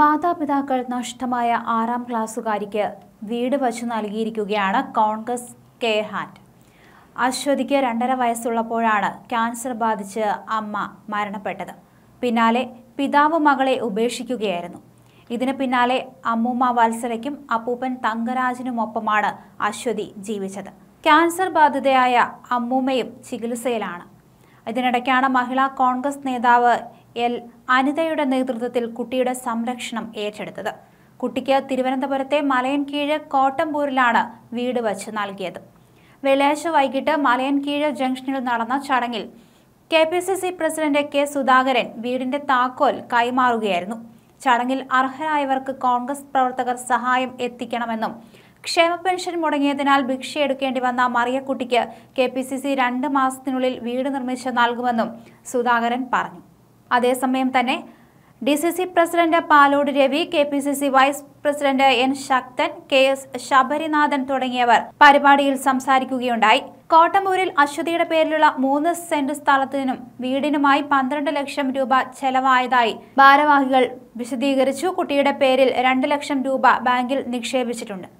മാതാപിതാക്കൾ നഷ്ടമായ ആറാം ക്ലാസ്സുകാരിക്ക് വീട് വച്ചു നൽകിയിരിക്കുകയാണ് കോൺഗ്രസ് കെയർ ഹാൻഡ് അശ്വതിക്ക് രണ്ടര വയസ്സുള്ളപ്പോഴാണ് ക്യാൻസർ ബാധിച്ച് അമ്മ മരണപ്പെട്ടത് പിന്നാലെ പിതാവ് മകളെ ഉപേക്ഷിക്കുകയായിരുന്നു ഇതിന് പിന്നാലെ അമ്മൂമ്മ വത്സരയ്ക്കും അപ്പൂപ്പൻ തങ്കരാജിനുമൊപ്പമാണ് അശ്വതി ജീവിച്ചത് ക്യാൻസർ ബാധിതയായ അമ്മൂമ്മയും ചികിത്സയിലാണ് ഇതിനിടയ്ക്കാണ് മഹിളാ കോൺഗ്രസ് നേതാവ് എൽ അനിതയുടെ നേതൃത്വത്തിൽ കുട്ടിയുടെ സംരക്ഷണം ഏറ്റെടുത്തത് കുട്ടിക്ക് തിരുവനന്തപുരത്തെ മലയൻകീഴ് കോട്ടമ്പൂരിലാണ് വീട് വച്ച് നൽകിയത് വെള്ളിയാഴ്ച വൈകിട്ട് മലയൻകീഴ് ജംഗ്ഷനിൽ നടന്ന ചടങ്ങിൽ K P C C president K Sudhakaran വീടിന്റെ താക്കോൽ കൈമാറുകയായിരുന്നു ചടങ്ങിൽ അർഹരായവർക്ക് കോൺഗ്രസ് പ്രവർത്തകർ സഹായം എത്തിക്കണമെന്നും ക്ഷേമ പെൻഷൻ മുടങ്ങിയതിനാൽ ഭിക്ഷയെടുക്കേണ്ടി വന്ന മറിയക്കുട്ടിക്ക് കെ പി സി സി രണ്ട് മാസത്തിനുള്ളിൽ വീട് നിർമ്മിച്ച് നൽകുമെന്നും സുധാകരൻ പറഞ്ഞു അതേസമയം തന്നെ D C C president Palode Ravi K P C C vice president N Sakthan K S Sabarinathan തുടങ്ങിയവർ പരിപാടിയിൽ സംസാരിക്കുകയുണ്ടായി കോട്ടമൂരിൽ അശ്വതിയുടെ പേരിലുള്ള മൂന്ന് സെന്റ് സ്ഥലത്തിനും വീടിനുമായി പന്ത്രണ്ട് ലക്ഷം രൂപ ചെലവായതായി ഭാരവാഹികൾ വിശദീകരിച്ചു കുട്ടിയുടെ പേരിൽ രണ്ട് ലക്ഷം രൂപ ബാങ്കിൽ നിക്ഷേപിച്ചിട്ടുണ്ട്